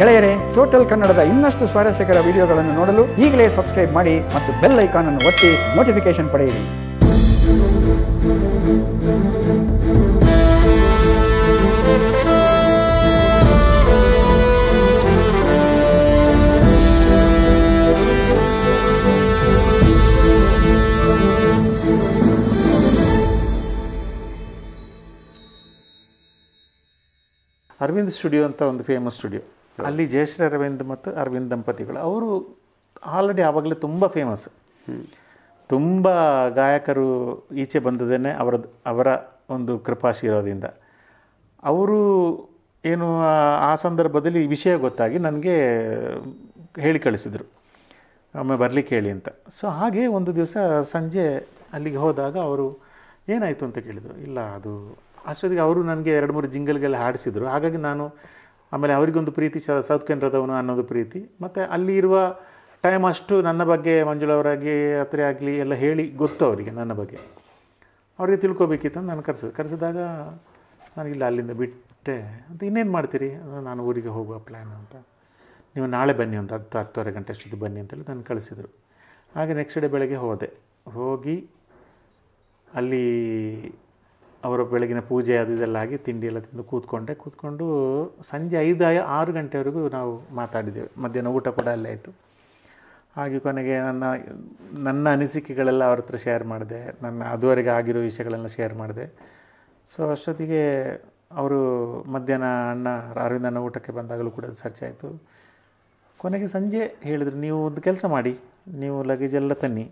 ಗೆಳೆಯರೆ ಟೋಟಲ್ ಕನ್ನಡದ ಇನ್ನಷ್ಟು ಸ್ವಾರಸ್ಯಕರ ವಿಡಿಯೋಗಳನ್ನು ನೋಡಲು ಈಗಲೇ ಸಬ್ಸ್ಕ್ರೈಬ್ ಮಾಡಿ ಮತ್ತು ಬೆಲ್ ಐಕಾನ್ ಅನ್ನು ಒತ್ತಿ ನೋಟಿಫಿಕೇಶನ್ ಪಡೆಯಿರಿ ಅರವಿಂದ್ ಸ್ಟುಡಿಯೋ ಅಂತ ಒಂದು ಫೇಮಸ್ ಸ್ಟುಡಿಯೋ ಅಲ್ಲಿ ಜಯಶ್ರೀ ಅರವಿಂದ್ ಮತ್ತು ಅರವಿಂದ್ ದಂಪತಿಗಳು ಅವರು ಆಲ್ರೆಡಿ ಆವಾಗಲೇ ತುಂಬ ಫೇಮಸ್ ತುಂಬ ಗಾಯಕರು ಈಚೆ ಬಂದದೇನೆ ಅವರದ್ದು ಅವರ ಒಂದು ಕೃಪಾಶೀರ್ವಾದದಿಂದ ಅವರು ಏನು ಆ ಸಂದರ್ಭದಲ್ಲಿ ವಿಷಯ ಗೊತ್ತಾಗಿ ನನಗೆ ಹೇಳಿ ಕಳಿಸಿದರು ಒಮ್ಮೆ ಬರಲಿಕ್ಕೆ ಹೇಳಿ ಅಂತ ಸೊ ಹಾಗೆ ಒಂದು ದಿವಸ ಸಂಜೆ ಅಲ್ಲಿಗೆ ಹೋದಾಗ ಅವರು ಏನಾಯಿತು ಅಂತ ಕೇಳಿದರು ಇಲ್ಲ ಅದು ಅಷ್ಟೊತ್ತಿಗೆ ಅವರು ನನಗೆ ಎರಡು ಮೂರು ಜಿಂಗಲ್ಗೆಲ್ಲ ಹಾಡಿಸಿದರು ಹಾಗಾಗಿ ನಾನು ಆಮೇಲೆ ಅವರಿಗೊಂದು ಪ್ರೀತಿ ಸೌತ್ ಕೇಂದ್ರದವನು ಅನ್ನೋದು ಪ್ರೀತಿ ಮತ್ತು ಅಲ್ಲಿ ಇರುವ ಟೈಮ್ ಅಷ್ಟು ನನ್ನ ಬಗ್ಗೆ ಮಂಜುಳವರಾಗಿ ಹತ್ರ ಆಗಲಿ ಎಲ್ಲ ಹೇಳಿ ಗೊತ್ತು ಅವರಿಗೆ ನನ್ನ ಬಗ್ಗೆ ಅವರಿಗೆ ತಿಳ್ಕೊಬೇಕಿತ್ತು ನಾನು ಕರೆಸಿದೆ ಕರೆಸಿದಾಗ ನಾನಿಲ್ಲ ಅಲ್ಲಿಂದ ಬಿಟ್ಟೆ ಅಂತ ಇನ್ನೇನು ಮಾಡ್ತೀರಿ ನಾನು ಊರಿಗೆ ಹೋಗುವ ಪ್ಲ್ಯಾನ್ ಅಂತ ನೀವು ನಾಳೆ ಬನ್ನಿ ಒಂದು ಹತ್ತು ಹತ್ತುವರೆ ಗಂಟೆ ಅಷ್ಟೊತ್ತು ಬನ್ನಿ ಅಂತೇಳಿ ನಾನು ಕಳಿಸಿದರು ಹಾಗೆ ನೆಕ್ಸ್ಟ್ ಡೇ ಬೆಳಗ್ಗೆ ಹೋದೆ ಹೋಗಿ ಅಲ್ಲಿ ಅವರ ಬೆಳಗಿನ ಪೂಜೆ ಅದು ಇದೆಲ್ಲ ಆಗಿ ತಿಂಡಿ ಎಲ್ಲ ತಿಂದು ಕೂತ್ಕೊಂಡೆ ಕೂತ್ಕೊಂಡು ಸಂಜೆ ಐದು ಆರು ಗಂಟೆವರೆಗೂ ನಾವು ಮಾತಾಡಿದ್ದೇವೆ ಮಧ್ಯಾಹ್ನ ಊಟ ಕೂಡ ಅಲ್ಲೇ ಆಯಿತು ಹಾಗೆ ಕೊನೆಗೆ ನನ್ನ ನನ್ನ ಅನಿಸಿಕೆಗಳೆಲ್ಲ ಅವ್ರ ಹತ್ರ ಶೇರ್ ಮಾಡಿದೆ ನನ್ನ ಅದುವರೆಗೆ ಆಗಿರೋ ವಿಷಯಗಳೆಲ್ಲ ಶೇರ್ ಮಾಡಿದೆ ಸೊ ಅಷ್ಟೊತ್ತಿಗೆ ಅವರು ಮಧ್ಯಾಹ್ನ ಅಣ್ಣ ಅರವಿಂದ ಅನ್ನ ಊಟಕ್ಕೆ ಬಂದಾಗಲೂ ಕೂಡ ಸರ್ಚ್ ಆಯಿತು ಕೊನೆಗೆ ಸಂಜೆ ಹೇಳಿದರು ನೀವು ಒಂದು ಕೆಲಸ ಮಾಡಿ ನೀವು ಲಗೇಜ್ ಎಲ್ಲ ತನ್ನಿ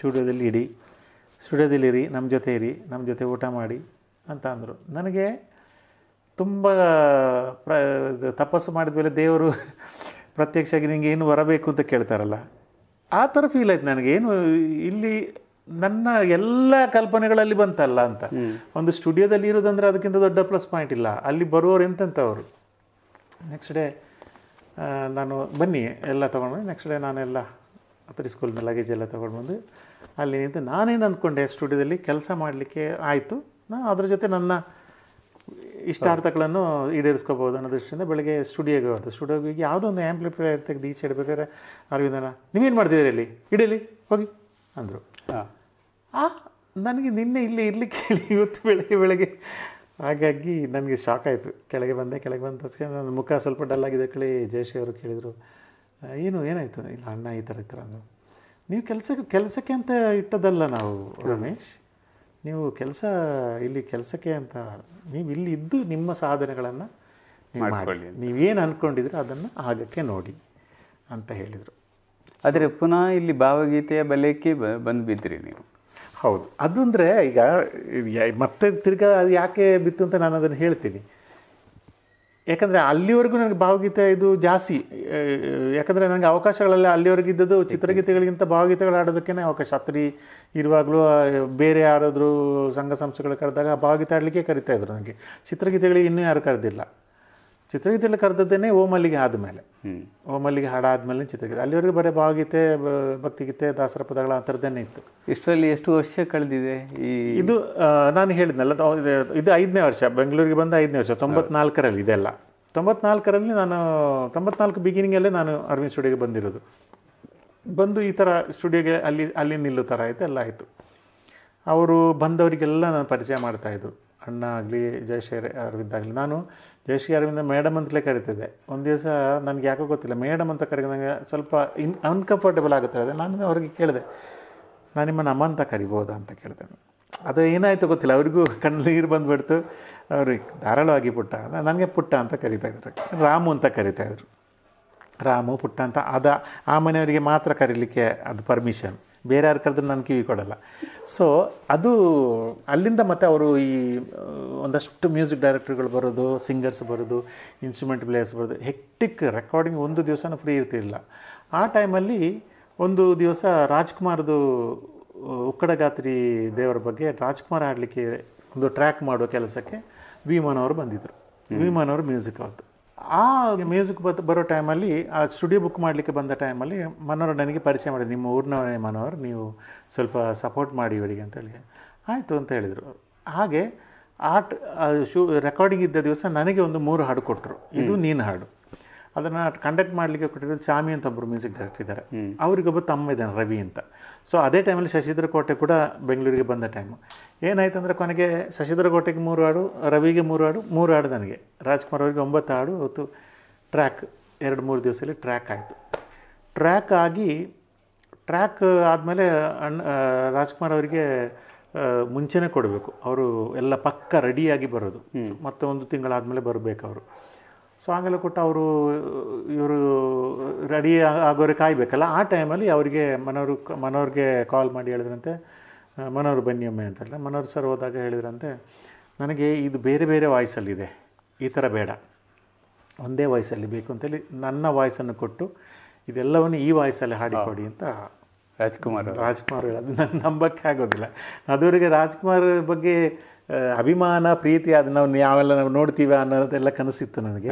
ಸ್ಟುಡಿಯೋದಲ್ಲಿ ಇಡಿ ಸ್ಟುಡಿಯೋದಲ್ಲಿರಿ ನಮ್ಮ ಜೊತೆ ಇರಿ ನಮ್ಮ ಜೊತೆ ಊಟ ಮಾಡಿ ಅಂತ ಅಂದರು ನನಗೆ ತುಂಬ ಪ್ರ ತಪಸ್ಸು ಮಾಡಿದ ಮೇಲೆ ದೇವರು ಪ್ರತ್ಯಕ್ಷವಾಗಿ ನಿಮಗೆ ಏನು ಬರಬೇಕು ಅಂತ ಕೇಳ್ತಾರಲ್ಲ ಆ ಥರ ಫೀಲ್ ಆಯ್ತು ನನಗೆ ಏನು ಇಲ್ಲಿ ನನ್ನ ಎಲ್ಲ ಕಲ್ಪನೆಗಳಲ್ಲಿ ಬಂತಲ್ಲ ಅಂತ ಒಂದು ಸ್ಟುಡಿಯೋದಲ್ಲಿ ಇರೋದಂದ್ರೆ ಅದಕ್ಕಿಂತ ದೊಡ್ಡ ಪ್ಲಸ್ ಪಾಯಿಂಟ್ ಇಲ್ಲ ಅಲ್ಲಿ ಬರುವವರು ಎಂತಂತವರು ನೆಕ್ಸ್ಟ್ ಡೇ ನಾನು ಬನ್ನಿ ಎಲ್ಲ ತೊಗೊಂಡ್ಬಂದು ನೆಕ್ಸ್ಟ್ ಡೇ ನಾನೆಲ್ಲ ಸ್ಕೂಲ್ನ ಲಗೇಜ್ ಎಲ್ಲ ಬಂದು ಅಲ್ಲಿ ನಿಂತು ನಾನೇನು ಅಂದ್ಕೊಂಡೆ ಸ್ಟುಡಿಯೋದಲ್ಲಿ ಕೆಲಸ ಮಾಡಲಿಕ್ಕೆ ಆಯಿತು ನಾನು ಅದ್ರ ಜೊತೆ ನನ್ನ ಇಷ್ಟಾರ್ಥಗಳನ್ನು ಈಡೇರಿಸ್ಕೋಬೋದು ಅನ್ನೋ ದೃಷ್ಟಿಯಿಂದ ಬೆಳಗ್ಗೆ ಸ್ಟುಡಿಯೋಗೆ ಹೋದೆ ಸ್ಟುಡಿಯೋಗೆ ಹೋಗಿ ಯಾವುದೋ ಒಂದು ಆ್ಯಂಪ್ಲಿಫೈಯರ್ ತೆಗೆದು ಈಚೆ ಇಡ್ಬೇಕಾದ್ರೆ ಅರವಿಂದನ ನೀವೇನು ಮಾಡ್ತಿದ್ದೀರಿ ಇಲ್ಲಿ ಇಡೀಲಿ ಹೋಗಿ ಅಂದರು ಆ ನನಗೆ ನಿನ್ನೆ ಇಲ್ಲಿ ಇರಲಿಕ್ಕೆ ಕೇಳಿ ಇವತ್ತು ಬೆಳಗ್ಗೆ ಬೆಳಗ್ಗೆ ಹಾಗಾಗಿ ನನಗೆ ಶಾಕ್ ಆಯಿತು ಕೆಳಗೆ ಬಂದೆ ಕೆಳಗೆ ಬಂದ ತಕ್ಷಣ ನನ್ನ ಮುಖ ಸ್ವಲ್ಪ ಡಲ್ ಕೇಳಿ ಜಯಶ್ರೀ ಅವರು ಕೇಳಿದರು ಏನು ಏನಾಯಿತು ಇಲ್ಲ ಅಣ್ಣ ಈ ಥರ ಈ ಥರ ಅಂದರು ನೀವು ಕೆಲಸಕ್ಕೆ ಕೆಲಸಕ್ಕೆ ಅಂತ ಇಟ್ಟದಲ್ಲ ನಾವು ರಮೇಶ್ ನೀವು ಕೆಲಸ ಇಲ್ಲಿ ಕೆಲಸಕ್ಕೆ ಅಂತ ನೀವು ಇಲ್ಲಿ ಇದ್ದು ನಿಮ್ಮ ಸಾಧನೆಗಳನ್ನು ಮಾಡ್ಕೊಳ್ಳಿ ನೀವೇನು ಅಂದ್ಕೊಂಡಿದ್ರೆ ಅದನ್ನು ಆಗಕ್ಕೆ ನೋಡಿ ಅಂತ ಹೇಳಿದರು ಆದರೆ ಪುನಃ ಇಲ್ಲಿ ಭಾವಗೀತೆಯ ಬಲಕ್ಕೆ ಬಂದು ಬಿದ್ದಿರಿ ನೀವು ಹೌದು ಅದು ಅಂದರೆ ಈಗ ಮತ್ತೆ ತಿರ್ಗಾ ಅದು ಯಾಕೆ ಬಿತ್ತು ಅಂತ ನಾನು ಅದನ್ನು ಹೇಳ್ತೀನಿ ಯಾಕಂದರೆ ಅಲ್ಲಿವರೆಗೂ ನನಗೆ ಭಾವಗೀತೆ ಇದು ಜಾಸ್ತಿ ಯಾಕಂದರೆ ನನಗೆ ಅವಕಾಶಗಳಲ್ಲ ಅಲ್ಲಿವರೆಗೂ ಇದ್ದದ್ದು ಚಿತ್ರಗೀತೆಗಳಿಗಿಂತ ಭಾವಗೀತೆಗಳು ಆಡೋದಕ್ಕೇನೆ ಅವಕಾಶ ಅತ್ರಿ ಇರುವಾಗಲೂ ಬೇರೆ ಯಾರಾದರೂ ಸಂಘ ಸಂಸ್ಥೆಗಳು ಕರೆದಾಗ ಭಾವಗೀತೆ ಆಡಲಿಕ್ಕೆ ಕರಿತಾ ಇದ್ರು ನನಗೆ ಚಿತ್ರಗೀತೆಗಳಿಗೆ ಇನ್ನೂ ಯಾರು ಕರೆದಿಲ್ಲ ಚಿತ್ರಗೀತೆಯಲ್ಲಿ ಕರೆದದ್ದೇನೆ ಓ ಮಲ್ಲಿಗೆ ಆದಮೇಲೆ ಓ ಮಲ್ಲಿಗೆ ಹಾಡಾದ್ಮೇಲೆ ಚಿತ್ರಗೀತೆ ಅಲ್ಲಿವರೆಗೂ ಬರೀ ಭಾವಗೀತೆ ಭಕ್ತಿಗೀತೆ ದಾಸರ ಪದಗಳ ಆ ಥರದ್ದೇನೆ ಇತ್ತು ಇಷ್ಟರಲ್ಲಿ ಎಷ್ಟು ವರ್ಷ ಕಳೆದಿದೆ ಈ ಇದು ನಾನು ಹೇಳಿದ್ನಲ್ಲ ಇದು ಐದನೇ ವರ್ಷ ಬೆಂಗಳೂರಿಗೆ ಬಂದು ಐದನೇ ವರ್ಷ ತೊಂಬತ್ನಾಲ್ಕರಲ್ಲಿ ಇದೆಲ್ಲ ತೊಂಬತ್ನಾಲ್ಕರಲ್ಲಿ ನಾನು ತೊಂಬತ್ನಾಲ್ಕು ಬಿಗಿನಿಂಗಲ್ಲೇ ನಾನು ಅರವಿಂದ್ ಸ್ಟುಡಿಯೋಗೆ ಬಂದಿರೋದು ಬಂದು ಈ ಥರ ಸ್ಟುಡಿಯೋಗೆ ಅಲ್ಲಿ ಅಲ್ಲಿ ನಿಲ್ಲು ಥರ ಆಯಿತು ಎಲ್ಲ ಆಯಿತು ಅವರು ಬಂದವರಿಗೆಲ್ಲ ನಾನು ಪರಿಚಯ ಮಾಡ್ತಾಯಿದ್ರು ಅಣ್ಣ ಆಗಲಿ ಜಯಶೇರ ಅರವಿಂದ್ ಆಗಲಿ ನಾನು ಜಯಶ್ರೀ ಅರವಿಂದ ಮೇಡಮ್ ಅಂತಲೇ ಕರಿತಿದ್ದೆ ಒಂದು ದಿವಸ ನನಗೆ ಯಾಕೋ ಗೊತ್ತಿಲ್ಲ ಮೇಡಮ್ ಅಂತ ಕರೆಯೋದಂಗೆ ಸ್ವಲ್ಪ ಇನ್ ಅನ್ಕಂಫರ್ಟೇಬಲ್ ಆಗುತ್ತೆ ಅದೇ ನಾನು ಅವ್ರಿಗೆ ಕೇಳಿದೆ ನಾನು ನಿಮ್ಮನ್ನು ಅಮ್ಮ ಅಂತ ಕರಿಬೋದಾ ಅಂತ ಕೇಳಿದೆ ಅದು ಏನಾಯಿತು ಗೊತ್ತಿಲ್ಲ ಅವ್ರಿಗೂ ಕಣ್ಣಲ್ಲಿ ನೀರು ಬಂದುಬಿಡ್ತು ಅವ್ರಿಗೆ ಧಾರಾಳವಾಗಿ ಪುಟ್ಟ ನನಗೆ ಪುಟ್ಟ ಅಂತ ಕರಿತಾಯಿದ್ರು ರಾಮು ಅಂತ ಕರಿತಾಯಿದ್ರು ರಾಮು ಪುಟ್ಟ ಅಂತ ಅದ ಆ ಮನೆಯವರಿಗೆ ಮಾತ್ರ ಕರೀಲಿಕ್ಕೆ ಅದು ಪರ್ಮಿಷನ್ ಬೇರೆ ಯಾರು ಕರೆದ್ರೆ ನಾನು ಕಿವಿ ಕೊಡಲ್ಲ ಸೊ ಅದು ಅಲ್ಲಿಂದ ಮತ್ತೆ ಅವರು ಈ ಒಂದಷ್ಟು ಮ್ಯೂಸಿಕ್ ಡೈರೆಕ್ಟರ್ಗಳು ಬರೋದು ಸಿಂಗರ್ಸ್ ಬರೋದು ಇನ್ಸ್ಟ್ರೂಮೆಂಟ್ ಪ್ಲೇಯರ್ಸ್ ಬರೋದು ಹೆಕ್ಟಿಕ್ ರೆಕಾರ್ಡಿಂಗ್ ಒಂದು ದಿವಸನೂ ಫ್ರೀ ಇರ್ತಿರಲಿಲ್ಲ ಆ ಟೈಮಲ್ಲಿ ಒಂದು ದಿವಸ ರಾಜ್ಕುಮಾರ್ದು ಉಕ್ಕಡಗಾತ್ರಿ ದೇವರ ಬಗ್ಗೆ ರಾಜ್ಕುಮಾರ್ ಆಡಲಿಕ್ಕೆ ಒಂದು ಟ್ರ್ಯಾಕ್ ಮಾಡೋ ಕೆಲಸಕ್ಕೆ ವಿಮಾನ್ ಅವರು ಬಂದಿದ್ದರು ವಿಮಾನ್ ಅವರು ಮ್ಯೂಸಿಕ್ ಆಯಿತು ಆ ಮ್ಯೂಸಿಕ್ ಬತ್ ಬರೋ ಟೈಮಲ್ಲಿ ಆ ಸ್ಟುಡಿಯೋ ಬುಕ್ ಮಾಡಲಿಕ್ಕೆ ಬಂದ ಟೈಮಲ್ಲಿ ಮನೋರು ನನಗೆ ಪರಿಚಯ ಮಾಡಿದೆ ನಿಮ್ಮ ಊರಿನವರೇ ಮನೋರು ನೀವು ಸ್ವಲ್ಪ ಸಪೋರ್ಟ್ ಮಾಡಿ ಇವರಿಗೆ ಅಂತೇಳಿ ಆಯಿತು ಅಂತ ಹೇಳಿದರು ಹಾಗೆ ಆ ಶೂ ರೆಕಾರ್ಡಿಂಗ್ ಇದ್ದ ದಿವಸ ನನಗೆ ಒಂದು ಮೂರು ಹಾಡು ಕೊಟ್ಟರು ಇದು ನೀನು ಹಾಡು ಅದನ್ನು ಕಂಡಕ್ಟ್ ಮಾಡಲಿಕ್ಕೆ ಕೊಟ್ಟಿರೋದು ಚಾಮಿ ಅಂತ ಒಬ್ಬರು ಮ್ಯೂಸಿಕ್ ಡೈರೆಕ್ಟರ್ ಇದ್ದಾರೆ ಅವರಿಗೊಬ್ಬ ತಮ್ಮ ಇದ್ದಾನೆ ರವಿ ಅಂತ ಸೊ ಅದೇ ಟೈಮಲ್ಲಿ ಶಶಿಧರ ಕೋಟೆ ಕೂಡ ಬೆಂಗಳೂರಿಗೆ ಬಂದ ಟೈಮು ಏನಾಯ್ತು ಅಂದರೆ ಕೊನೆಗೆ ಶಶಿಧರ ಕೋಟೆಗೆ ಮೂರು ಹಾಡು ರವಿಗೆ ಮೂರು ಹಾಡು ಮೂರು ಹಾಡು ನನಗೆ ರಾಜ್ಕುಮಾರ್ ಅವರಿಗೆ ಒಂಬತ್ತು ಹಾಡು ಹೊತ್ತು ಟ್ರ್ಯಾಕ್ ಎರಡು ಮೂರು ದಿವಸದಲ್ಲಿ ಟ್ರ್ಯಾಕ್ ಆಯಿತು ಟ್ರ್ಯಾಕ್ ಆಗಿ ಟ್ರ್ಯಾಕ್ ಆದಮೇಲೆ ಅಣ್ಣ ರಾಜ್ಕುಮಾರ್ ಅವರಿಗೆ ಮುಂಚೆನೇ ಕೊಡಬೇಕು ಅವರು ಎಲ್ಲ ಪಕ್ಕ ರೆಡಿಯಾಗಿ ಬರೋದು ಮತ್ತೆ ಒಂದು ತಿಂಗಳಾದಮೇಲೆ ಬರಬೇಕು ಅವರು ಸೊ ಆಗಲೇ ಕೊಟ್ಟು ಅವರು ಇವರು ರೆಡಿ ಆಗೋರೆ ಕಾಯಬೇಕಲ್ಲ ಆ ಟೈಮಲ್ಲಿ ಅವರಿಗೆ ಮನೋರು ಮನೋರಿಗೆ ಕಾಲ್ ಮಾಡಿ ಹೇಳಿದ್ರಂತೆ ಮನೋರು ಬನ್ನಿ ಒಮ್ಮೆ ಹೇಳಿದ್ರೆ ಮನೋರು ಸರ್ ಹೋದಾಗ ಹೇಳಿದ್ರಂತೆ ನನಗೆ ಇದು ಬೇರೆ ಬೇರೆ ವಾಯ್ಸಲ್ಲಿದೆ ಈ ಥರ ಬೇಡ ಒಂದೇ ವಾಯ್ಸಲ್ಲಿ ಬೇಕು ಅಂತೇಳಿ ನನ್ನ ವಾಯ್ಸನ್ನು ಕೊಟ್ಟು ಇದೆಲ್ಲವನ್ನು ಈ ವಾಯ್ಸಲ್ಲಿ ಹಾಡಿಕೊಡಿ ಅಂತ ರಾಜ್ಕುಮಾರ್ ರಾಜ್ಕುಮಾರ್ ಹೇಳೋದು ನನ್ನ ನಂಬಕ್ಕೆ ಆಗೋದಿಲ್ಲ ಅದುವರೆಗೆ ರಾಜ್ಕುಮಾರ್ ಬಗ್ಗೆ ಅಭಿಮಾನ ಪ್ರೀತಿ ಅದನ್ನ ನಾವು ಯಾವೆಲ್ಲ ನಾವು ನೋಡ್ತೀವಿ ಅನ್ನೋದೆಲ್ಲ ಕನಸಿತ್ತು ನನಗೆ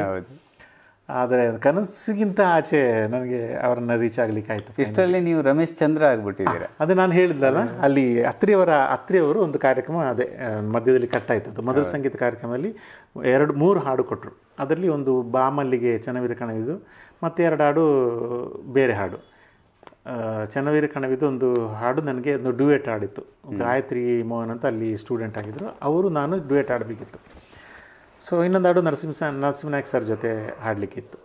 ಆದರೆ ಕನಸಿಗಿಂತ ಆಚೆ ನನಗೆ ಅವರನ್ನ ರೀಚ್ ಆಗ್ಲಿಕ್ಕೆ ಆಯಿತು ಇಷ್ಟರಲ್ಲಿ ನೀವು ರಮೇಶ್ ಚಂದ್ರ ಆಗ್ಬಿಟ್ಟಿದ್ದೀರಾ ಅದು ನಾನು ಹೇಳಿದ್ಲಲ್ಲ ಅಲ್ಲಿ ಅತ್ರಿಯವರ ಅತ್ರಿಯವರು ಒಂದು ಕಾರ್ಯಕ್ರಮ ಅದೇ ಮಧ್ಯದಲ್ಲಿ ಕಟ್ಟಾಯ್ತದ್ದು ಅದು ಮಧುರ ಸಂಗೀತ ಕಾರ್ಯಕ್ರಮದಲ್ಲಿ ಎರಡು ಮೂರು ಹಾಡು ಕೊಟ್ಟರು ಅದರಲ್ಲಿ ಒಂದು ಬಾಮಲ್ಲಿಗೆ ಚೆನ್ನವೀರ ಕಣವಿದು ಮತ್ತೆ ಎರಡು ಹಾಡು ಬೇರೆ ಹಾಡು ಚನ್ನವೀರ ಕಣವಿದ್ದು ಒಂದು ಹಾಡು ನನಗೆ ಒಂದು ಡ್ಯೂಯೇಟ್ ಆಡಿತ್ತು ಗಾಯತ್ರಿ ಮೋಹನ್ ಅಂತ ಅಲ್ಲಿ ಸ್ಟೂಡೆಂಟ್ ಆಗಿದ್ದರು ಅವರು ನಾನು ಡ್ಯೂಯೇಟ್ ಆಡಬೇಕಿತ್ತು ಸೊ ಇನ್ನೊಂದು ಹಾಡು ನರಸಿಂಹ ನಾಯಕ್ ಸರ್ ಜೊತೆ ಹಾಡಲಿಕ್ಕಿತ್ತು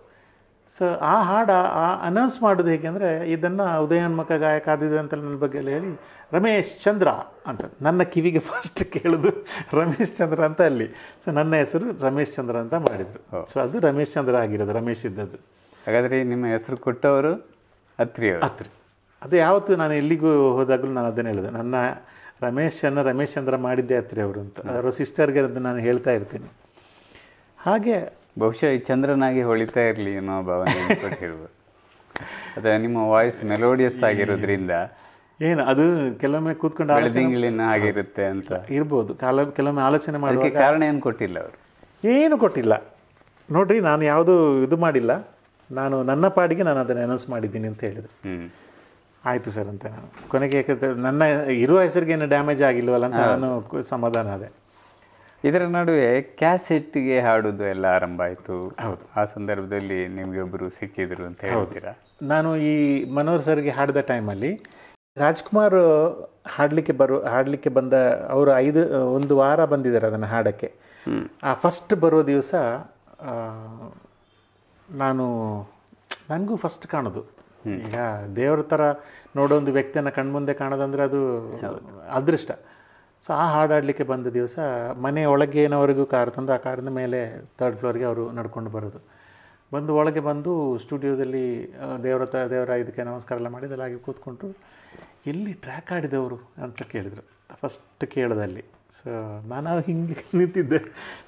ಸೊ ಆ ಹಾಡು ಆ ಅನೌನ್ಸ್ ಮಾಡೋದು ಹೇಗೆ ಅಂದರೆ ಇದನ್ನು ಉದಯೋನ್ಮುಖ ಗಾಯಕ ಆದಿದೆ ಅಂತ ನನ್ನ ಬಗ್ಗೆ ಹೇಳಿ ರಮೇಶ್ ಚಂದ್ರ ಅಂತ ನನ್ನ ಕಿವಿಗೆ ಫಸ್ಟ್ ಕೇಳೋದು ರಮೇಶ್ ಚಂದ್ರ ಅಂತ ಅಲ್ಲಿ ಸೊ ನನ್ನ ಹೆಸರು ರಮೇಶ್ ಚಂದ್ರ ಅಂತ ಮಾಡಿದರು ಸೊ ಅದು ರಮೇಶ್ ಚಂದ್ರ ಆಗಿರೋದು ರಮೇಶ್ ಇದ್ದದ್ದು ಹಾಗಾದರೆ ನಿಮ್ಮ ಹೆಸರು ಕೊಟ್ಟವರು ಹತ್ರಿ ಹತ್ರಿ ಅದು ಯಾವತ್ತು ನಾನು ಎಲ್ಲಿಗೂ ಹೋದಾಗಲೂ ನಾನು ಅದನ್ನು ಹೇಳಿದೆ ನನ್ನ ರಮೇಶನ್ನು ರಮೇಶ್ ಚಂದ್ರ ಮಾಡಿದ್ದೆ ಅತ್ರಿ ಅವರು ಅಂತ ಅವರ ಸಿಸ್ಟರ್ಗೆ ಅದನ್ನು ನಾನು ಹೇಳ್ತಾ ಇರ್ತೀನಿ ಹಾಗೆ ಬಹುಶಃ ಈ ಚಂದ್ರನಾಗಿ ಹೊಳಿತಾ ಇರಲಿ ಅನ್ನೋ ಭಾವನೆ ಹೇಳ್ಬೋದು ಅದ ನಿಮ್ಮ ವಾಯ್ಸ್ ಮೆಲೋಡಿಯಸ್ ಆಗಿರೋದ್ರಿಂದ ಏನು ಅದು ಕೆಲವೊಮ್ಮೆ ಕೂತ್ಕೊಂಡು ಆಲೋಚನೆ ಆಗಿರುತ್ತೆ ಅಂತ ಇರ್ಬೋದು ಕಾಲ ಕೆಲವೊಮ್ಮೆ ಆಲೋಚನೆ ಮಾಡೋಕ್ಕೆ ಕಾರಣ ಏನು ಕೊಟ್ಟಿಲ್ಲ ಅವರು ಏನು ಕೊಟ್ಟಿಲ್ಲ ನೋಡ್ರಿ ನಾನು ಯಾವುದು ಇದು ಮಾಡಿಲ್ಲ ನಾನು ನನ್ನ ಪಾಡಿಗೆ ನಾನು ಅದನ್ನು ಅನೌನ್ಸ್ ಮಾಡಿದ್ದೀನಿ ಅಂತ ಹ್ಮ್ ಆಯಿತು ಸರ್ ಅಂತ ನಾನು ಕೊನೆಗೆ ಯಾಕಂದರೆ ನನ್ನ ಇರುವ ಹೆಸರಿಗೇನು ಡ್ಯಾಮೇಜ್ ಆಗಿಲ್ವಲ್ಲ ಅಂತ ನಾನು ಸಮಾಧಾನ ಅದೇ ಇದರ ನಡುವೆ ಕ್ಯಾಸೆಟ್ಗೆ ಹಾಡೋದು ಎಲ್ಲ ಆರಂಭ ಆಯಿತು ಹೌದು ಆ ಸಂದರ್ಭದಲ್ಲಿ ನಿಮಗೆ ಒಬ್ಬರು ಸಿಕ್ಕಿದ್ರು ಅಂತ ಹೇಳ್ತೀರಾ ನಾನು ಈ ಮನೋಹರ್ ಸರ್ಗೆ ಹಾಡಿದ ಟೈಮಲ್ಲಿ ರಾಜ್ಕುಮಾರ್ ಹಾಡಲಿಕ್ಕೆ ಬರು ಹಾಡಲಿಕ್ಕೆ ಬಂದ ಅವರು ಐದು ಒಂದು ವಾರ ಬಂದಿದ್ದಾರೆ ಅದನ್ನು ಹಾಡೋಕ್ಕೆ ಆ ಫಸ್ಟ್ ಬರೋ ದಿವಸ ನಾನು ನನಗೂ ಫಸ್ಟ್ ಕಾಣೋದು ಈಗ ದೇವ್ರ ಥರ ನೋಡೋ ಒಂದು ವ್ಯಕ್ತಿಯನ್ನು ಕಣ್ಮುಂದೆ ಕಾಣೋದಂದ್ರೆ ಅದು ಅದೃಷ್ಟ ಸೊ ಆ ಹಾಡಾಡಲಿಕ್ಕೆ ಬಂದ ದಿವಸ ಮನೆ ಒಳಗೆ ಏನೋವರೆಗೂ ಕಾರ್ ತಂದು ಆ ಕಾರಿನ ಮೇಲೆ ಥರ್ಡ್ ಫ್ಲೋರ್ಗೆ ಅವರು ನಡ್ಕೊಂಡು ಬರೋದು ಬಂದು ಒಳಗೆ ಬಂದು ಸ್ಟುಡಿಯೋದಲ್ಲಿ ದೇವ್ರ ತ ದೇವರ ಇದಕ್ಕೆ ನಮಸ್ಕಾರ ಎಲ್ಲ ಮಾಡಿ ಹಾಗೆ ಕೂತ್ಕೊಂಡ್ರು ಎಲ್ಲಿ ಟ್ರ್ಯಾಕ್ ಆಡಿದವರು ಅಂತ ಕೇಳಿದರು ಫಸ್ಟ್ ಕೇಳೋದಲ್ಲಿ ಸೊ ನಾನು ಹಿಂಗೆ ನಿಂತಿದ್ದೆ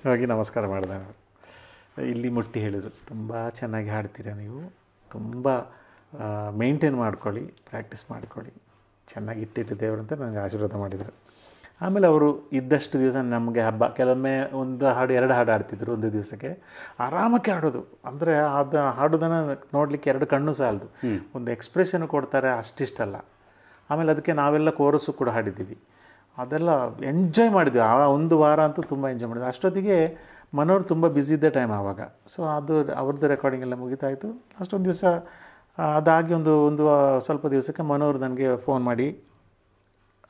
ಹೋಗಿ ನಮಸ್ಕಾರ ಮಾಡಿದೆ ಇಲ್ಲಿ ಮುಟ್ಟಿ ಹೇಳಿದರು ತುಂಬ ಚೆನ್ನಾಗಿ ಹಾಡ್ತೀರ ನೀವು ತುಂಬ ಮೇಂಟೈನ್ ಮಾಡ್ಕೊಳ್ಳಿ ಪ್ರಾಕ್ಟೀಸ್ ಮಾಡ್ಕೊಳ್ಳಿ ಚೆನ್ನಾಗಿ ದೇವರು ಅಂತ ನನಗೆ ಆಶೀರ್ವಾದ ಮಾಡಿದರು ಆಮೇಲೆ ಅವರು ಇದ್ದಷ್ಟು ದಿವಸ ನಮಗೆ ಹಬ್ಬ ಕೆಲವೊಮ್ಮೆ ಒಂದು ಹಾಡು ಎರಡು ಹಾಡು ಆಡ್ತಿದ್ರು ಒಂದು ದಿವಸಕ್ಕೆ ಆರಾಮಕ್ಕೆ ಆಡೋದು ಅಂದರೆ ಅದು ಹಾಡೋದನ್ನು ನೋಡಲಿಕ್ಕೆ ಎರಡು ಕಣ್ಣು ಸಾಲದು ಒಂದು ಎಕ್ಸ್ಪ್ರೆಷನ್ ಕೊಡ್ತಾರೆ ಅಷ್ಟಿಷ್ಟಲ್ಲ ಆಮೇಲೆ ಅದಕ್ಕೆ ನಾವೆಲ್ಲ ಕೋರಸು ಕೂಡ ಹಾಡಿದ್ದೀವಿ ಅದೆಲ್ಲ ಎಂಜಾಯ್ ಮಾಡಿದ್ವಿ ಆ ಒಂದು ವಾರ ಅಂತೂ ತುಂಬ ಎಂಜಾಯ್ ಮಾಡಿದ್ವಿ ಅಷ್ಟೊತ್ತಿಗೆ ಮನೋರು ತುಂಬ ಬ್ಯುಸಿ ಇದ್ದ ಟೈಮ್ ಆವಾಗ ಸೊ ಅದು ಅವ್ರದ್ದು ರೆಕಾರ್ಡಿಂಗ್ ಎಲ್ಲ ಮುಗಿತಾಯಿತು ಲಾಸ್ಟ್ ಒಂದು ದಿವಸ ಅದಾಗಿ ಒಂದು ಒಂದು ಸ್ವಲ್ಪ ದಿವಸಕ್ಕೆ ಮನೋರು ನನಗೆ ಫೋನ್ ಮಾಡಿ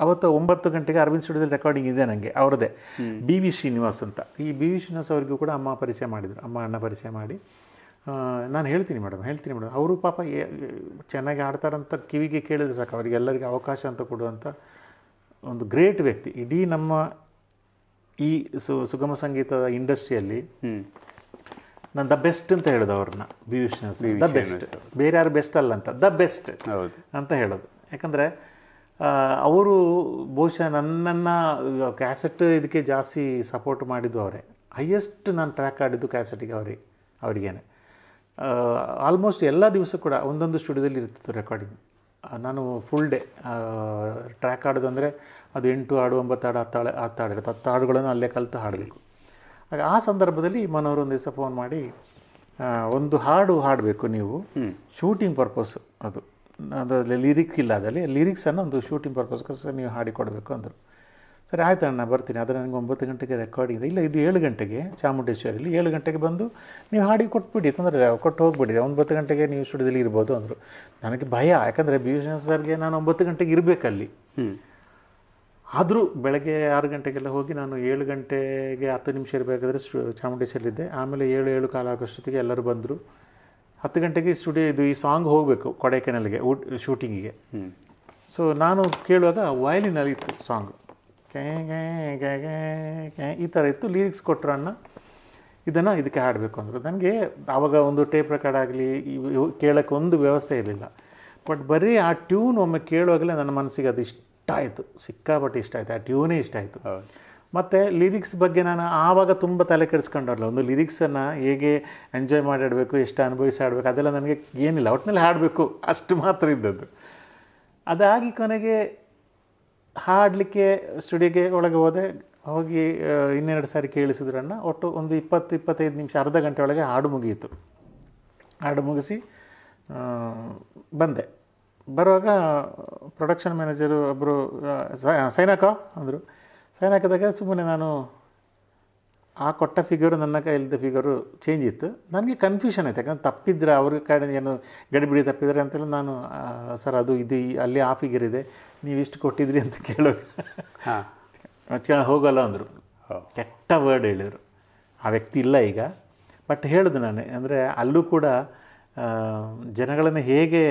ಅವತ್ತು ಒಂಬತ್ತು ಗಂಟೆಗೆ ಅರವಿಂದ್ ಸ್ಟುಡಿಯೋದಲ್ಲಿ ರೆಕಾರ್ಡಿಂಗ್ ಇದೆ ನನಗೆ ಅವ್ರದ್ದೇ ಬಿ ವಿ ಶ್ರೀನಿವಾಸ್ ಅಂತ ಈ ಬಿ ವಿ ಶ್ರೀನಿವಾಸ್ ಅವ್ರಿಗೂ ಕೂಡ ಅಮ್ಮ ಪರಿಚಯ ಮಾಡಿದರು ಅಮ್ಮ ಅಣ್ಣ ಪರಿಚಯ ಮಾಡಿ ನಾನು ಹೇಳ್ತೀನಿ ಮೇಡಮ್ ಹೇಳ್ತೀನಿ ಮೇಡಮ್ ಅವರು ಪಾಪ ಚೆನ್ನಾಗಿ ಆಡ್ತಾರಂತ ಕಿವಿಗೆ ಕೇಳಿದ್ರೆ ಸಾಕು ಅವರಿಗೆಲ್ಲರಿಗೆ ಅವಕಾಶ ಅಂತ ಕೊಡುವಂಥ ಒಂದು ಗ್ರೇಟ್ ವ್ಯಕ್ತಿ ಇಡೀ ನಮ್ಮ ಈ ಸು ಸುಗಮ ಸಂಗೀತದ ಇಂಡಸ್ಟ್ರಿಯಲ್ಲಿ ನಾನು ದ ಬೆಸ್ಟ್ ಅಂತ ಹೇಳೋದು ಅವ್ರನ್ನ ಬಿ ವಿಶ್ವನಾಥ್ ದ ಬೆಸ್ಟ್ ಬೇರೆ ಯಾರು ಬೆಸ್ಟ್ ಅಲ್ಲ ಅಂತ ದ ಬೆಸ್ಟ್ ಅಂತ ಹೇಳೋದು ಯಾಕಂದರೆ ಅವರು ಬಹುಶಃ ನನ್ನನ್ನು ಕ್ಯಾಸೆಟ್ ಇದಕ್ಕೆ ಜಾಸ್ತಿ ಸಪೋರ್ಟ್ ಮಾಡಿದ್ದು ಅವರೇ ಹೈಯೆಸ್ಟ್ ನಾನು ಟ್ರ್ಯಾಕ್ ಆಡಿದ್ದು ಕ್ಯಾಸೆಟಿಗೆ ಅವರಿಗೆ ಅವರಿಗೇನೆ ಆಲ್ಮೋಸ್ಟ್ ಎಲ್ಲ ದಿವಸ ಕೂಡ ಒಂದೊಂದು ಸ್ಟುಡಿಯೋದಲ್ಲಿ ಇರ್ತಿತ್ತು ರೆಕಾರ್ಡಿಂಗ್ ನಾನು ಫುಲ್ ಡೇ ಟ್ರ್ಯಾಕ್ ಆಡೋದಂದರೆ ಅದು ಎಂಟು ಹಾಡು ಒಂಬತ್ತು ಆಡು ಹತ್ತಾಳೆ ಹತ್ತು ಹಾಡಿರುತ್ತೆ ಹತ್ತು ಹಾಡುಗಳನ್ನು ಅಲ್ಲೇ ಕಲಿತು ಹಾಡಬೇಕು ಹಾಗೆ ಆ ಸಂದರ್ಭದಲ್ಲಿ ಮನೋರು ಒಂದು ದಿವಸ ಫೋನ್ ಮಾಡಿ ಒಂದು ಹಾಡು ಹಾಡಬೇಕು ನೀವು ಶೂಟಿಂಗ್ ಪರ್ಪಸ್ ಅದು ಅದರಲ್ಲಿ ಲಿರಿಕ್ಸ್ ಇಲ್ಲ ಅದರಲ್ಲಿ ಲಿರಿಕ್ಸನ್ನು ಒಂದು ಶೂಟಿಂಗ್ ಪರ್ಪಸ್ಗೋಸ್ಕರ ನೀವು ಕೊಡಬೇಕು ಅಂದರು ಸರಿ ಆಯ್ತು ನಾನು ಬರ್ತೀನಿ ಆದರೆ ನನಗೆ ಒಂಬತ್ತು ಗಂಟೆಗೆ ರೆಕಾರ್ಡ್ ಇದೆ ಇಲ್ಲ ಇದು ಏಳು ಗಂಟೆಗೆ ಚಾಮುಂಡೇಶ್ವರಿಲಿ ಏಳು ಗಂಟೆಗೆ ಬಂದು ನೀವು ಹಾಡಿ ಕೊಟ್ಬಿಡಿ ತೊಂದರೆ ಕೊಟ್ಟು ಹೋಗ್ಬಿಡಿ ಒಂಬತ್ತು ಗಂಟೆಗೆ ನೀವು ಸ್ಟುಡಿಯೋದಲ್ಲಿ ಇರ್ಬೋದು ಅಂದರು ನನಗೆ ಭಯ ಯಾಕಂದರೆ ಬಿಶ್ವನಾಥ್ ಸರ್ಗೆ ನಾನು ಒಂಬತ್ತು ಗಂಟೆಗೆ ಇರಬೇಕಲ್ಲಿ ಆದರೂ ಬೆಳಗ್ಗೆ ಆರು ಗಂಟೆಗೆಲ್ಲ ಹೋಗಿ ನಾನು ಏಳು ಗಂಟೆಗೆ ಹತ್ತು ನಿಮಿಷ ಇರಬೇಕಾದ್ರೆ ಚಾಮುಂಡೇಶ್ವರಿಲಿದ್ದೆ ಆಮೇಲೆ ಏಳು ಏಳು ಕಾಲ ಆಗೋಷ್ಟೊತ್ತಿಗೆ ಎಲ್ಲರೂ ಬಂದರು ಹತ್ತು ಗಂಟೆಗೆ ಸ್ಟುಡಿಯೋ ಇದು ಈ ಸಾಂಗ್ ಹೋಗಬೇಕು ಕೊಡೈಕೆನಲ್ಗೆ ಊಟ ಶೂಟಿಂಗಿಗೆ ಸೊ ನಾನು ಕೇಳುವಾಗ ಇತ್ತು ಸಾಂಗ್ ಈ ಥರ ಇತ್ತು ಲಿರಿಕ್ಸ್ ಕೊಟ್ಟರು ಅಣ್ಣ ಇದನ್ನು ಇದಕ್ಕೆ ಹಾಡಬೇಕು ಅಂದರು ನನಗೆ ಆವಾಗ ಒಂದು ಟೇಪ್ ರೆಕಾರ್ಡ್ ಆಗಲಿ ಕೇಳೋಕ್ಕೆ ಒಂದು ವ್ಯವಸ್ಥೆ ಇರಲಿಲ್ಲ ಬಟ್ ಬರೀ ಆ ಟ್ಯೂನ್ ಒಮ್ಮೆ ಕೇಳುವಾಗಲೇ ನನ್ನ ಮನಸ್ಸಿಗೆ ಅದು ಇಷ್ಟ ಆಯಿತು ಸಿಕ್ಕಾಪಟ್ಟೆ ಇಷ್ಟ ಆಯಿತು ಆ ಟ್ಯೂನೇ ಇಷ್ಟ ಆಯಿತು ಮತ್ತು ಲಿರಿಕ್ಸ್ ಬಗ್ಗೆ ನಾನು ಆವಾಗ ತುಂಬ ತಲೆ ಕೆಡಿಸ್ಕೊಂಡಲ್ಲ ಒಂದು ಲಿರಿಕ್ಸನ್ನು ಹೇಗೆ ಎಂಜಾಯ್ ಮಾಡಾಡಬೇಕು ಎಷ್ಟು ಅನುಭವಿಸಿ ಆಡಬೇಕು ಅದೆಲ್ಲ ನನಗೆ ಏನಿಲ್ಲ ಒಟ್ಟಿನಲ್ಲಿ ಹಾಡಬೇಕು ಅಷ್ಟು ಮಾತ್ರ ಇದ್ದದ್ದು ಅದಾಗಿ ಕೊನೆಗೆ ಹಾಡಲಿಕ್ಕೆ ಸ್ಟುಡಿಯೋಗೆ ಒಳಗೆ ಹೋದೆ ಹೋಗಿ ಇನ್ನೆರಡು ಸಾರಿ ಕೇಳಿಸಿದ್ರನ್ನು ಒಟ್ಟು ಒಂದು ಇಪ್ಪತ್ತು ಇಪ್ಪತ್ತೈದು ನಿಮಿಷ ಅರ್ಧ ಗಂಟೆ ಒಳಗೆ ಹಾಡು ಮುಗಿಯಿತು ಹಾಡು ಮುಗಿಸಿ ಬಂದೆ ಬರುವಾಗ ಪ್ರೊಡಕ್ಷನ್ ಮ್ಯಾನೇಜರು ಒಬ್ಬರು ಸೈನಾಕ ಅಂದರು ಸೈನಾಕದಾಗ ಸುಮ್ಮನೆ ನಾನು ಆ ಕೊಟ್ಟ ಫಿಗರು ನನ್ನ ಕೈಲಿದ್ದ ಫಿಗರು ಚೇಂಜ್ ಇತ್ತು ನನಗೆ ಕನ್ಫ್ಯೂಷನ್ ಆಯಿತು ಯಾಕಂದ್ರೆ ತಪ್ಪಿದ್ರೆ ಅವ್ರ ಕಡೆ ಏನು ಗಡಿಬಿಡಿ ತಪ್ಪಿದ್ರೆ ಅಂತೇಳಿ ನಾನು ಸರ್ ಅದು ಇದು ಅಲ್ಲಿ ಆ ಫಿಗರ್ ಇದೆ ನೀವು ಇಷ್ಟು ಕೊಟ್ಟಿದ್ರಿ ಅಂತ ಕೇಳೋ ಹಾಂ ಹೋಗಲ್ಲ ಅಂದರು ಕೆಟ್ಟ ವರ್ಡ್ ಹೇಳಿದರು ಆ ವ್ಯಕ್ತಿ ಇಲ್ಲ ಈಗ ಬಟ್ ಹೇಳಿದೆ ನಾನು ಅಂದರೆ ಅಲ್ಲೂ ಕೂಡ ಜನಗಳನ್ನು ಹೇಗೆ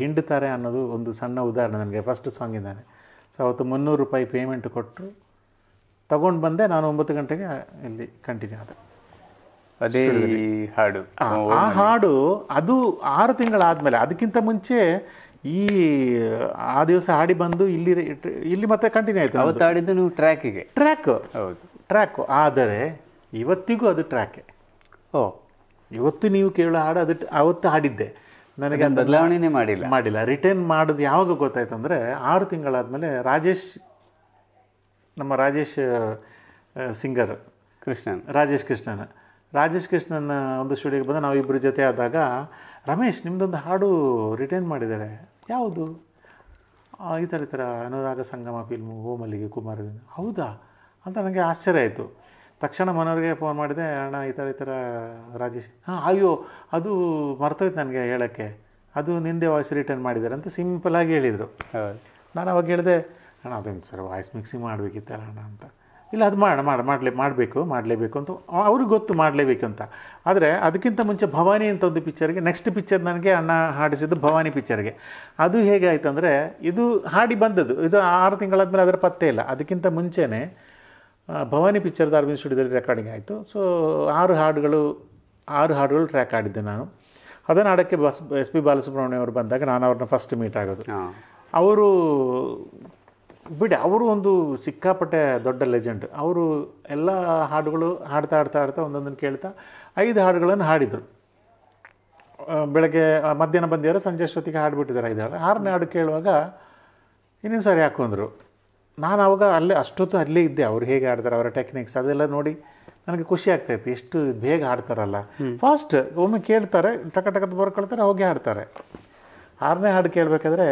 ಹಿಂಡ್ತಾರೆ ಅನ್ನೋದು ಒಂದು ಸಣ್ಣ ಉದಾಹರಣೆ ನನಗೆ ಫಸ್ಟ್ ಸಾಂಗಿಂದಾನೆ ಸೊ ಅವತ್ತು ಮುನ್ನೂರು ರೂಪಾಯಿ ಪೇಮೆಂಟ್ ಕೊಟ್ಟರು ತಗೊಂಡು ಬಂದೆ ನಾನು ಒಂಬತ್ತು ಗಂಟೆಗೆ ಇಲ್ಲಿ ಕಂಟಿನ್ಯೂ ಆದ ಅದೇ ಹಾಡು ಆ ಹಾಡು ಅದು ಆರು ತಿಂಗಳಾದಮೇಲೆ ಅದಕ್ಕಿಂತ ಮುಂಚೆ ಈ ಆ ದಿವಸ ಹಾಡಿ ಬಂದು ಇಲ್ಲಿ ಇಲ್ಲಿ ಮತ್ತೆ ಕಂಟಿನ್ಯೂ ಆಯಿತು ಅವತ್ತು ಹಾಡಿದ್ದು ನೀವು ಟ್ರ್ಯಾಕಿಗೆ ಟ್ರ್ಯಾಕ್ ಹೌದು ಟ್ರ್ಯಾಕ್ ಆದರೆ ಇವತ್ತಿಗೂ ಅದು ಟ್ರ್ಯಾಕೆ ಓ ಇವತ್ತು ನೀವು ಕೇಳೋ ಹಾಡು ಅದು ಅವತ್ತು ಹಾಡಿದ್ದೆ ನನಗೆ ಬದಲಾವಣೆನೇ ಮಾಡಿಲ್ಲ ಮಾಡಿಲ್ಲ ರಿಟರ್ನ್ ಮಾಡೋದು ಯಾವಾಗ ಗೊತ್ತಾಯ್ತು ಅಂದರೆ ಆರು ತಿಂಗಳಾದಮೇಲೆ ರಾಜೇಶ್ ನಮ್ಮ ರಾಜೇಶ್ ಸಿಂಗರ್ ಕೃಷ್ಣನ್ ರಾಜೇಶ್ ಕೃಷ್ಣನ್ ರಾಜೇಶ್ ಕೃಷ್ಣನ್ ಒಂದು ಸ್ಟುಡಿಯೋಗೆ ಬಂದು ನಾವಿಬ್ಬರ ಜೊತೆ ಆದಾಗ ರಮೇಶ್ ನಿಮ್ಮದೊಂದು ಹಾಡು ರಿಟರ್ನ್ ಮಾಡಿದ್ದಾರೆ ಯಾವುದು ಈ ಥರ ಈ ಥರ ಅನುರಾಗ ಸಂಗಮ ಫಿಲ್ಮು ಓ ಮಲ್ಲಿಗೆ ಕುಮಾರ್ ಹೌದಾ ಅಂತ ನನಗೆ ಆಶ್ಚರ್ಯ ಆಯಿತು ತಕ್ಷಣ ಮನೋರಿಗೆ ಫೋನ್ ಮಾಡಿದೆ ಅಣ್ಣ ಈ ಥರ ಈ ಥರ ರಾಜೇಶ್ ಹಾಂ ಅಯ್ಯೋ ಅದು ಮರ್ತೋಯ್ತು ನನಗೆ ಹೇಳೋಕ್ಕೆ ಅದು ನಿಂದೆ ವಾಯ್ಸ್ ರಿಟರ್ನ್ ಮಾಡಿದ್ದಾರೆ ಅಂತ ಸಿಂಪಲಾಗಿ ಹೇಳಿದರು ನಾನು ಅವಾಗ ಹೇಳಿದೆ ಅಣ್ಣ ಅದೇನು ಸರ್ ವಾಯ್ಸ್ ಮಿಕ್ಸಿಂಗ್ ಮಾಡಬೇಕಿತ್ತಲ್ಲ ಅಣ್ಣ ಅಂತ ಇಲ್ಲ ಅದು ಮಾಡ ಮಾಡಿ ಮಾಡಲೇ ಮಾಡಬೇಕು ಮಾಡಲೇಬೇಕು ಅಂತ ಅವ್ರಿಗೆ ಗೊತ್ತು ಮಾಡಲೇಬೇಕು ಅಂತ ಆದರೆ ಅದಕ್ಕಿಂತ ಮುಂಚೆ ಭವಾನಿ ಅಂತ ಒಂದು ಪಿಕ್ಚರ್ಗೆ ನೆಕ್ಸ್ಟ್ ಪಿಕ್ಚರ್ ನನಗೆ ಅಣ್ಣ ಹಾಡಿಸಿದ್ದು ಭವಾನಿ ಪಿಕ್ಚರ್ಗೆ ಅದು ಹೇಗೆ ಆಯಿತು ಅಂದರೆ ಇದು ಹಾಡಿ ಬಂದದ್ದು ಇದು ಆರು ತಿಂಗಳಾದಮೇಲೆ ಅದರ ಪತ್ತೆ ಇಲ್ಲ ಅದಕ್ಕಿಂತ ಮುಂಚೆನೇ ಭವಾನಿ ಪಿಚ್ಚರ್ದು ಅರವಿಂದ್ ಸ್ಟುಡಿಯೋದಲ್ಲಿ ರೆಕಾರ್ಡಿಂಗ್ ಆಯಿತು ಸೊ ಆರು ಹಾಡುಗಳು ಆರು ಹಾಡುಗಳು ಟ್ರ್ಯಾಕ್ ಆಡಿದ್ದೆ ನಾನು ಅದನ್ನು ಹಾಡೋಕ್ಕೆ ಬಸ್ ಎಸ್ ಪಿ ಬಾಲಸುಬ್ರಹ್ಮಣ್ಯ ಅವರು ಬಂದಾಗ ನಾನು ಅವ್ರನ್ನ ಫಸ್ಟ್ ಮೀಟ್ ಆಗೋದು ಅವರು ಬಿಡಿ ಅವರು ಒಂದು ಸಿಕ್ಕಾಪಟ್ಟೆ ದೊಡ್ಡ ಲೆಜೆಂಡ್ ಅವರು ಎಲ್ಲ ಹಾಡುಗಳು ಹಾಡ್ತಾ ಹಾಡ್ತಾ ಹಾಡ್ತಾ ಒಂದೊಂದನ್ನು ಕೇಳ್ತಾ ಐದು ಹಾಡುಗಳನ್ನು ಹಾಡಿದರು ಬೆಳಗ್ಗೆ ಮಧ್ಯಾಹ್ನ ಬಂದಿದ್ದಾರೆ ಸಂಜೆ ಅಷ್ಟೊತ್ತಿಗೆ ಹಾಡಿಬಿಟ್ಟಿದ್ದಾರೆ ಐದು ಹಾಡು ಆರನೇ ಹಾಡು ಕೇಳುವಾಗ ಇನ್ನೊಂದು ಸಾರಿ ಹಾಕು ಅಂದರು ನಾನು ಅವಾಗ ಅಲ್ಲೇ ಅಷ್ಟೊತ್ತು ಅಲ್ಲೇ ಇದ್ದೆ ಅವ್ರು ಹೇಗೆ ಆಡ್ತಾರೆ ಅವರ ಟೆಕ್ನಿಕ್ಸ್ ಅದೆಲ್ಲ ನೋಡಿ ನನಗೆ ಖುಷಿ ಆಗ್ತಾಯಿತ್ತು ಎಷ್ಟು ಬೇಗ ಹಾಡ್ತಾರಲ್ಲ ಫಾಸ್ಟ್ ಒಮ್ಮೆ ಕೇಳ್ತಾರೆ ಟಕ ಟಕದ ಬರ್ಕೊಳ್ತಾರೆ ಹೋಗಿ ಹಾಡ್ತಾರೆ ಆರನೇ ಹಾಡು ಕೇಳಬೇಕಾದ್ರೆ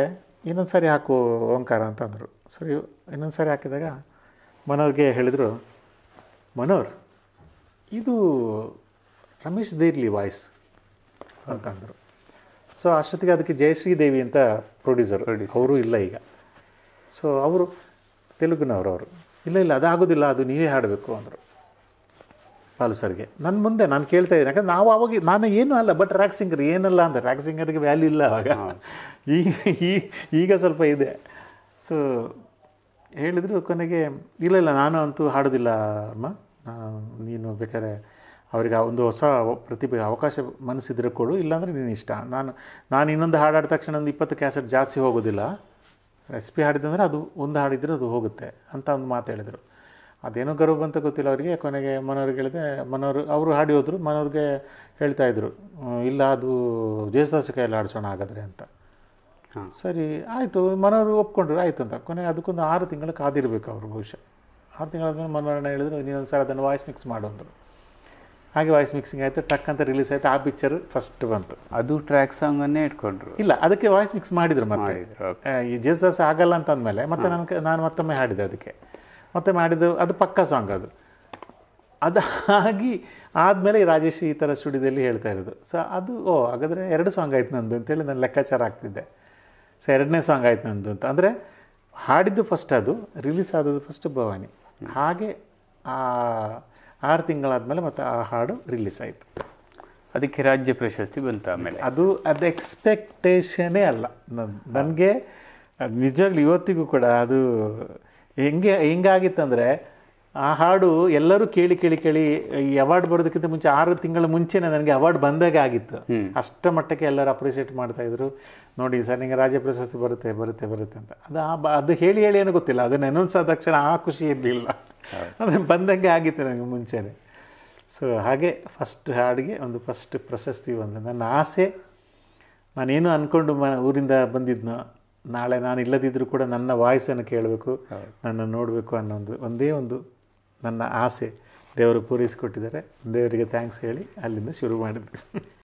ಇನ್ನೊಂದು ಸಾರಿ ಹಾಕು ಓಂಕಾರ ಅಂತಂದರು ಸರಿ ಇನ್ನೊಂದು ಸಾರಿ ಹಾಕಿದಾಗ ಮನೋರ್ಗೆ ಹೇಳಿದರು ಮನೋರ್ ಇದು ರಮೇಶ್ ದೇರ್ಲಿ ವಾಯ್ಸ್ ಅಂತಂದರು ಸೊ ಅಷ್ಟೊತ್ತಿಗೆ ಅದಕ್ಕೆ ಜಯಶ್ರೀ ದೇವಿ ಅಂತ ಪ್ರೊಡ್ಯೂಸರ್ ಅವರು ಇಲ್ಲ ಈಗ ಸೊ ಅವರು ತೆಲುಗುನವರು ಅವರು ಇಲ್ಲ ಇಲ್ಲ ಅದಾಗೋದಿಲ್ಲ ಅದು ನೀವೇ ಹಾಡಬೇಕು ಅಂದರು ಪಾಲು ಸರ್ಗೆ ನನ್ನ ಮುಂದೆ ನಾನು ಕೇಳ್ತಾ ಇದ್ದೀನಿ ಯಾಕಂದ್ರೆ ನಾವು ಅವಾಗ ನಾನು ಏನೂ ಅಲ್ಲ ಬಟ್ ರ್ಯಾಕ್ ಸಿಂಗರ್ ಏನಲ್ಲ ಅಂತ ರ್ಯಾಕ್ ಸಿಂಗರ್ಗೆ ವ್ಯಾಲ್ಯೂ ಇಲ್ಲ ಅವಾಗ ಈಗ ಈಗ ಸ್ವಲ್ಪ ಇದೆ ಸೊ ಹೇಳಿದರು ಕೊನೆಗೆ ಇಲ್ಲ ಇಲ್ಲ ನಾನು ಅಂತೂ ಹಾಡೋದಿಲ್ಲ ಅಮ್ಮ ನೀನು ಬೇಕಾದ್ರೆ ಅವ್ರಿಗೆ ಒಂದು ಹೊಸ ಪ್ರತಿಭೆ ಅವಕಾಶ ಮನಸ್ಸಿದ್ರೆ ಕೊಡು ಇಲ್ಲಾಂದರೆ ನೀನು ಇಷ್ಟ ನಾನು ನಾನು ಇನ್ನೊಂದು ಹಾಡಾಡಿದ ತಕ್ಷಣ ಒಂದು ಇಪ್ಪತ್ತು ಕ್ಯಾಸೆಟ್ ಜಾಸ್ತಿ ಹೋಗೋದಿಲ್ಲ ರೆಸಿಪಿ ಪಿ ಅದು ಒಂದು ಹಾಡಿದ್ರೆ ಅದು ಹೋಗುತ್ತೆ ಅಂತ ಒಂದು ಮಾತು ಹೇಳಿದರು ಅದೇನೋ ಗರ್ವ ಅಂತ ಗೊತ್ತಿಲ್ಲ ಅವರಿಗೆ ಕೊನೆಗೆ ಮನೋರಿಗೆ ಹೇಳಿದೆ ಮನೋರು ಅವರು ಹಾಡಿ ಹೋದರು ಮನೋರಿಗೆ ಹೇಳ್ತಾಯಿದ್ರು ಇಲ್ಲ ಅದು ಜೇಸುದಾಸ ಕೈಯಲ್ಲಿ ಆಡಿಸೋಣ ಹಾಗಾದರೆ ಅಂತ ಸರಿ ಆಯಿತು ಮನೋರು ಒಪ್ಕೊಂಡ್ರು ಆಯಿತು ಅಂತ ಕೊನೆ ಅದಕ್ಕೊಂದು ಆರು ತಿಂಗಳು ಕಾದಿರಬೇಕು ಅವರು ಬಹುಶಃ ಆರು ತಿಂಗಳಾದ್ಮೇಲೆ ಮನೋರನ್ನ ಹೇಳಿದ್ರು ಇನ್ನೊಂದು ಸಲ ಅದನ್ನು ವಾಯ್ಸ್ ಮಿಕ್ಸ್ ಮಾಡೋಂದ್ರು ಹಾಗೆ ವಾಯ್ಸ್ ಮಿಕ್ಸಿಂಗ್ ಆಯಿತು ಟಕ್ ಅಂತ ರಿಲೀಸ್ ಆಯಿತು ಆ ಪಿಕ್ಚರ್ ಫಸ್ಟ್ ಬಂತು ಅದು ಟ್ರ್ಯಾಕ್ ಅನ್ನೇ ಇಟ್ಕೊಂಡ್ರು ಇಲ್ಲ ಅದಕ್ಕೆ ವಾಯ್ಸ್ ಮಿಕ್ಸ್ ಮಾಡಿದ್ರು ಮತ್ತೆ ಈ ಜಸ್ ಆಗಲ್ಲ ಅಂತ ಅಂದಮೇಲೆ ಮತ್ತೆ ನನಗೆ ನಾನು ಮತ್ತೊಮ್ಮೆ ಹಾಡಿದೆ ಅದಕ್ಕೆ ಮತ್ತೆ ಮಾಡಿದ್ದು ಅದು ಪಕ್ಕಾ ಸಾಂಗ್ ಅದು ಅದು ಆಗಿ ಆದಮೇಲೆ ರಾಜೇಶ್ ಈ ಥರ ಸ್ಟುಡಿಯೋದಲ್ಲಿ ಹೇಳ್ತಾ ಇರೋದು ಸೊ ಅದು ಓ ಹಾಗಾದರೆ ಎರಡು ಸಾಂಗ್ ಆಯ್ತು ನಂದು ಅಂತೇಳಿ ನಾನು ಲೆಕ್ಕಾಚಾರ ಆಗ್ತಿದ್ದೆ ಸೊ ಎರಡನೇ ಸಾಂಗ್ ಆಯ್ತು ನಂದು ಅಂತ ಅಂದರೆ ಹಾಡಿದ್ದು ಫಸ್ಟ್ ಅದು ರಿಲೀಸ್ ಆದದ್ದು ಫಸ್ಟ್ ಭವಾನಿ ಹಾಗೆ ಆರು ತಿಂಗಳಾದಮೇಲೆ ಮತ್ತೆ ಆ ಹಾಡು ರಿಲೀಸ್ ಆಯಿತು ಅದಕ್ಕೆ ರಾಜ್ಯ ಪ್ರಶಸ್ತಿ ಬಂತು ಆಮೇಲೆ ಅದು ಅದು ಎಕ್ಸ್ಪೆಕ್ಟೇಷನೇ ಅಲ್ಲ ನನಗೆ ನಿಜವಾಗ್ಲೂ ಇವತ್ತಿಗೂ ಕೂಡ ಅದು ಹೆಂಗೆ ಹೆಂಗಾಗಿತ್ತಂದರೆ ಆ ಹಾಡು ಎಲ್ಲರೂ ಕೇಳಿ ಕೇಳಿ ಕೇಳಿ ಈ ಅವಾರ್ಡ್ ಬರೋದಕ್ಕಿಂತ ಮುಂಚೆ ಆರು ತಿಂಗಳ ಮುಂಚೆನೇ ನನಗೆ ಅವಾರ್ಡ್ ಬಂದಾಗ ಆಗಿತ್ತು ಅಷ್ಟ ಮಟ್ಟಕ್ಕೆ ಎಲ್ಲರೂ ಅಪ್ರಿಷಿಯೇಟ್ ಮಾಡ್ತಾ ಇದ್ರು ನೋಡಿ ಸರ್ ನಿಮಗೆ ರಾಜ್ಯ ಪ್ರಶಸ್ತಿ ಬರುತ್ತೆ ಬರುತ್ತೆ ಬರುತ್ತೆ ಅಂತ ಅದು ಆ ಅದು ಹೇಳಿ ಹೇಳಿ ಏನೂ ಗೊತ್ತಿಲ್ಲ ಅದನ್ನು ಅನೌನ್ಸ್ ಆದ ತಕ್ಷಣ ಆ ಖುಷಿ ಇರಲಿಲ್ಲ ಅದನ್ನು ಬಂದಂಗೆ ಆಗಿತ್ತು ನನಗೆ ಮುಂಚೆನೇ ಸೊ ಹಾಗೆ ಫಸ್ಟ್ ಹಾಡಿಗೆ ಒಂದು ಫಸ್ಟ್ ಪ್ರಶಸ್ತಿ ಒಂದು ನನ್ನ ಆಸೆ ನಾನೇನು ಅಂದ್ಕೊಂಡು ಮ ಊರಿಂದ ಬಂದಿದ್ನೋ ನಾಳೆ ನಾನು ಇಲ್ಲದಿದ್ದರೂ ಕೂಡ ನನ್ನ ವಾಯ್ಸನ್ನು ಕೇಳಬೇಕು ನನ್ನನ್ನು ನೋಡಬೇಕು ಅನ್ನೋ ಒಂದು ಒಂದೇ ಒಂದು ನನ್ನ ಆಸೆ ದೇವರು ಪೂರೈಸಿಕೊಟ್ಟಿದ್ದಾರೆ ದೇವರಿಗೆ ಥ್ಯಾಂಕ್ಸ್ ಹೇಳಿ ಅಲ್ಲಿಂದ ಶುರು ಮಾಡಿದ್ವಿ